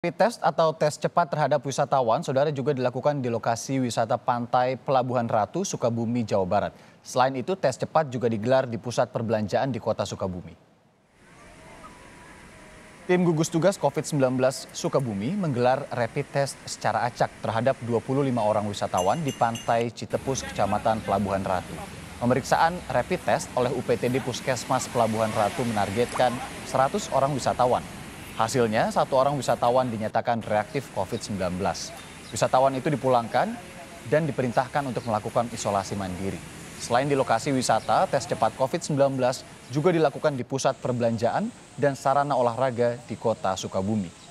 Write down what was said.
Rapid test atau tes cepat terhadap wisatawan, saudara juga dilakukan di lokasi wisata pantai Pelabuhan Ratu, Sukabumi, Jawa Barat. Selain itu, tes cepat juga digelar di pusat perbelanjaan di kota Sukabumi. Tim gugus tugas COVID-19 Sukabumi menggelar rapid test secara acak terhadap 25 orang wisatawan di pantai Citepus, Kecamatan Pelabuhan Ratu. Pemeriksaan rapid test oleh UPTD Puskesmas Pelabuhan Ratu menargetkan 100 orang wisatawan Hasilnya, satu orang wisatawan dinyatakan reaktif COVID-19. Wisatawan itu dipulangkan dan diperintahkan untuk melakukan isolasi mandiri. Selain di lokasi wisata, tes cepat COVID-19 juga dilakukan di pusat perbelanjaan dan sarana olahraga di kota Sukabumi.